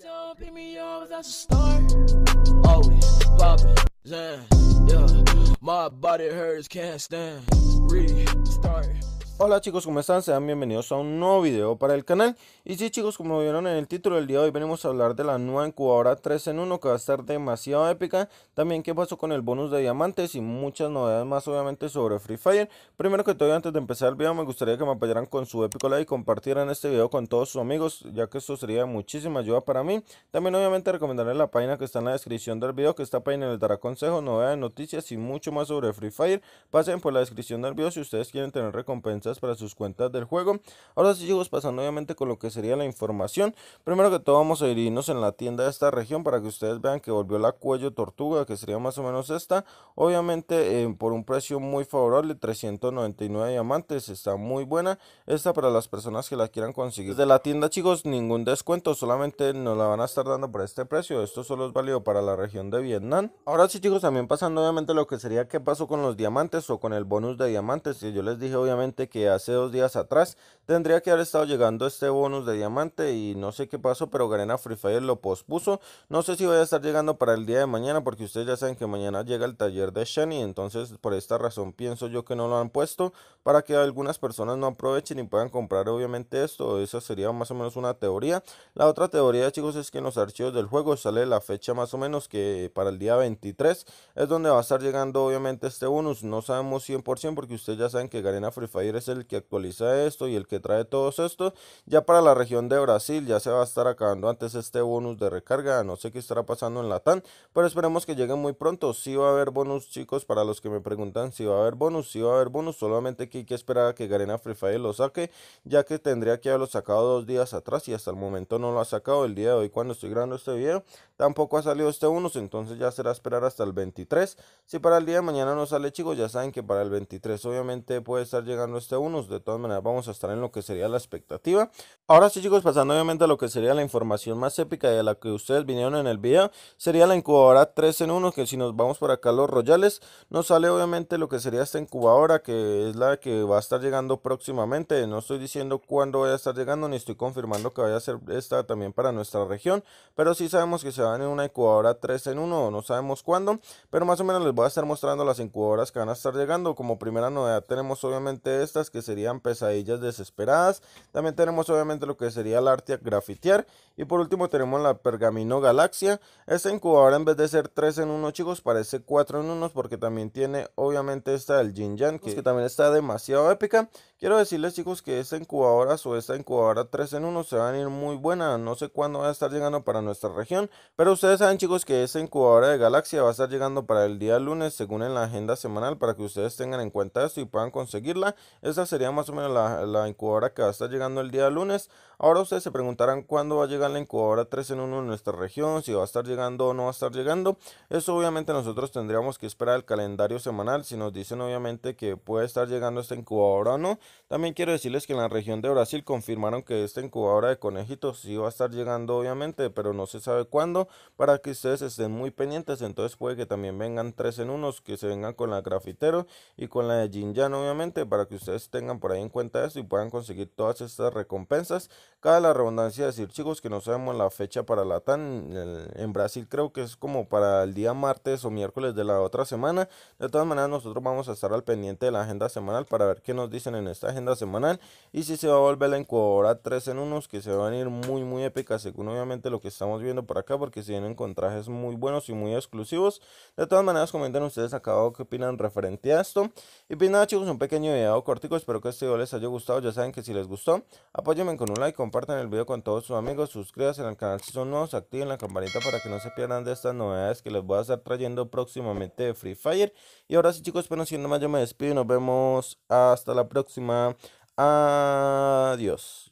don't pick me up, that's a start. Always popping, yeah. My body hurts, can't stand. Restart. Hola chicos, ¿cómo están? Sean bienvenidos a un nuevo video para el canal Y sí chicos, como vieron en el título del día de hoy venimos a hablar de la nueva incubadora 3 en 1 Que va a estar demasiado épica También qué pasó con el bonus de diamantes y muchas novedades más obviamente sobre Free Fire Primero que todo antes de empezar el video me gustaría que me apoyaran con su épico like Y compartieran este video con todos sus amigos Ya que esto sería de muchísima ayuda para mí También obviamente recomendaré la página que está en la descripción del video Que esta página les dará consejos, novedades, noticias y mucho más sobre Free Fire Pasen por la descripción del video si ustedes quieren tener recompensas para sus cuentas del juego. Ahora sí, chicos, pasando obviamente con lo que sería la información. Primero que todo, vamos a irnos en la tienda de esta región para que ustedes vean que volvió la cuello tortuga, que sería más o menos esta. Obviamente, eh, por un precio muy favorable, 399 diamantes, está muy buena. Esta para las personas que la quieran conseguir. De la tienda, chicos, ningún descuento, solamente nos la van a estar dando por este precio. Esto solo es válido para la región de Vietnam. Ahora sí, chicos, también pasando obviamente lo que sería qué pasó con los diamantes o con el bonus de diamantes. Y yo les dije, obviamente, que hace dos días atrás tendría que haber estado llegando este bonus de diamante y no sé qué pasó, pero Garena Free Fire lo pospuso. No sé si vaya a estar llegando para el día de mañana porque ustedes ya saben que mañana llega el taller de Shani, entonces por esta razón pienso yo que no lo han puesto para que algunas personas no aprovechen y puedan comprar obviamente esto. Esa sería más o menos una teoría. La otra teoría, chicos, es que en los archivos del juego sale la fecha más o menos que para el día 23 es donde va a estar llegando obviamente este bonus. No sabemos 100% porque ustedes ya saben que Garena Free Fire es el que actualiza esto y el que trae todos estos. Ya para la región de Brasil ya se va a estar acabando antes este bonus de recarga. No sé qué estará pasando en Latam, pero esperemos que llegue muy pronto. Si va a haber bonus, chicos, para los que me preguntan si va a haber bonus, si va a haber bonus. Solamente que hay que esperar a que Garena Free Fire lo saque, ya que tendría que haberlo sacado dos días atrás y hasta el momento no lo ha sacado. El día de hoy, cuando estoy grabando este video, tampoco ha salido este bonus, entonces ya será esperar hasta el 23. Si para el día de mañana no sale, chicos, ya saben que para el 23 obviamente puede estar llegando este de todas maneras, vamos a estar en lo que sería la expectativa. Ahora sí, chicos, pasando obviamente a lo que sería la información más épica de la que ustedes vinieron en el video, sería la incubadora 3 en 1. Que si nos vamos por acá los Royales, nos sale obviamente lo que sería esta incubadora, que es la que va a estar llegando próximamente. No estoy diciendo cuándo vaya a estar llegando, ni estoy confirmando que vaya a ser esta también para nuestra región, pero sí sabemos que se van en una incubadora 3 en 1, no sabemos cuándo, pero más o menos les voy a estar mostrando las incubadoras que van a estar llegando. Como primera novedad, tenemos obviamente esta que serían pesadillas desesperadas. También tenemos obviamente lo que sería el arte grafitear. Y por último tenemos la pergamino galaxia. Esta incubadora en vez de ser 3 en 1 chicos parece 4 en 1 porque también tiene obviamente esta del Jin Yang que también está demasiado épica. Quiero decirles chicos que esa incubadora o esta incubadora 3 en 1 se van a ir muy buena, no sé cuándo va a estar llegando para nuestra región, pero ustedes saben chicos que esa incubadora de Galaxia va a estar llegando para el día lunes según en la agenda semanal para que ustedes tengan en cuenta esto y puedan conseguirla. Esa sería más o menos la, la incubadora que va a estar llegando el día lunes. Ahora ustedes se preguntarán cuándo va a llegar la incubadora 3 en 1 en nuestra región, si va a estar llegando o no va a estar llegando. Eso obviamente nosotros tendríamos que esperar el calendario semanal, si nos dicen obviamente que puede estar llegando esta incubadora o no. También quiero decirles que en la región de Brasil confirmaron que esta incubadora de conejitos sí va a estar llegando obviamente, pero no se sabe cuándo, para que ustedes estén muy pendientes. Entonces puede que también vengan 3 en 1, que se vengan con la grafitero y con la de Jinjan obviamente, para que ustedes tengan por ahí en cuenta eso y puedan conseguir todas estas recompensas cada la redundancia decir, chicos, que no sabemos la fecha para la TAN. En Brasil creo que es como para el día martes o miércoles de la otra semana. De todas maneras, nosotros vamos a estar al pendiente de la agenda semanal para ver qué nos dicen en esta agenda semanal. Y si se va a volver la encuadra 3 en unos que se van a ir muy, muy épicas, según obviamente lo que estamos viendo por acá, porque si vienen con trajes muy buenos y muy exclusivos. De todas maneras, comenten ustedes acá abajo qué opinan referente a esto. Y pues nada, chicos, un pequeño video cortico. Espero que este video les haya gustado. Ya saben que si les gustó, apóyenme con un like compartan el video con todos sus amigos, suscríbanse al canal si son nuevos, activen la campanita para que no se pierdan de estas novedades que les voy a estar trayendo próximamente de Free Fire. Y ahora sí chicos, Bueno, siendo más yo me despido y nos vemos hasta la próxima. Adiós.